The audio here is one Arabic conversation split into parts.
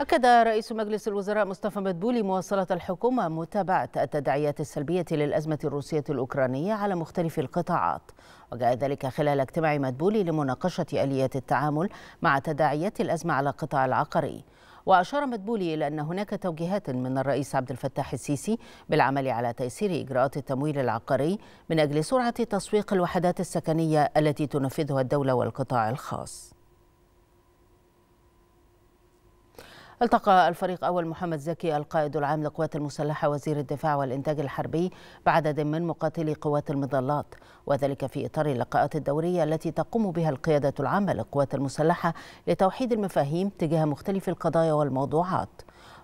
أكد رئيس مجلس الوزراء مصطفى مدبولي مواصلة الحكومة متابعة التداعيات السلبية للأزمة الروسية الأوكرانية على مختلف القطاعات وجاء ذلك خلال اجتماع مدبولي لمناقشة آليات التعامل مع تداعيات الأزمة على القطاع العقاري وأشار مدبولي إلى أن هناك توجيهات من الرئيس عبد الفتاح السيسي بالعمل على تيسير إجراءات التمويل العقاري من أجل سرعة تسويق الوحدات السكنية التي تنفذها الدولة والقطاع الخاص التقى الفريق أول محمد زكي القائد العام للقوات المسلحة وزير الدفاع والإنتاج الحربي بعدد من مقاتلي قوات المظلات وذلك في إطار اللقاءات الدورية التي تقوم بها القيادة العامة للقوات المسلحة لتوحيد المفاهيم تجاه مختلف القضايا والموضوعات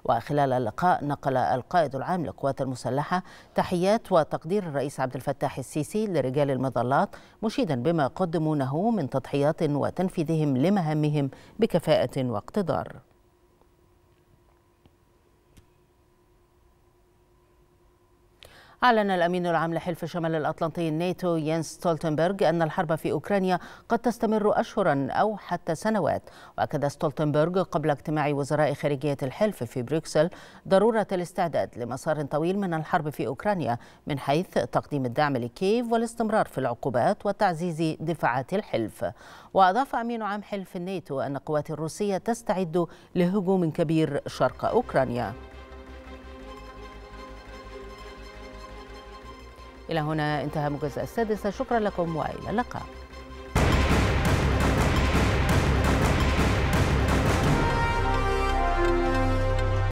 وخلال اللقاء نقل القائد العام للقوات المسلحة تحيات وتقدير الرئيس عبد الفتاح السيسي لرجال المظلات مشيدا بما قدمونه من تضحيات وتنفيذهم لمهامهم بكفاءة واقتدار أعلن الأمين العام لحلف شمال الأطلنطي الناتو ينس ستولتنبرغ أن الحرب في أوكرانيا قد تستمر أشهرا أو حتى سنوات وأكد ستولتنبرغ قبل اجتماع وزراء خارجية الحلف في بروكسل ضرورة الاستعداد لمسار طويل من الحرب في أوكرانيا من حيث تقديم الدعم لكييف والاستمرار في العقوبات وتعزيز دفاعات الحلف وأضاف أمين عام حلف الناتو أن القوات الروسية تستعد لهجوم كبير شرق أوكرانيا إلى هنا انتهى موجز السادسة شكرا لكم وإلى اللقاء